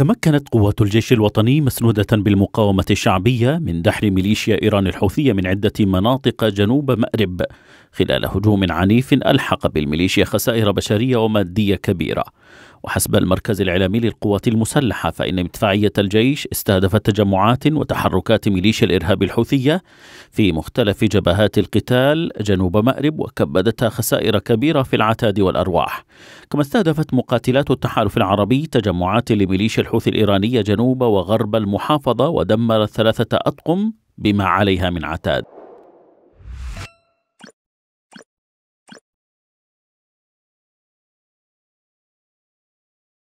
تمكنت قوات الجيش الوطني مسنودة بالمقاومة الشعبية من دحر ميليشيا إيران الحوثية من عدة مناطق جنوب مأرب خلال هجوم عنيف ألحق بالميليشيا خسائر بشرية ومادية كبيرة وحسب المركز الإعلامي للقوات المسلحة فإن مدفعية الجيش استهدفت تجمعات وتحركات ميليشيا الإرهاب الحوثية في مختلف جبهات القتال جنوب مأرب وكبدتها خسائر كبيرة في العتاد والأرواح كما استهدفت مقاتلات التحالف العربي تجمعات لميليشيا الحوثي الإيرانية جنوب وغرب المحافظة ودمرت ثلاثة أطقم بما عليها من عتاد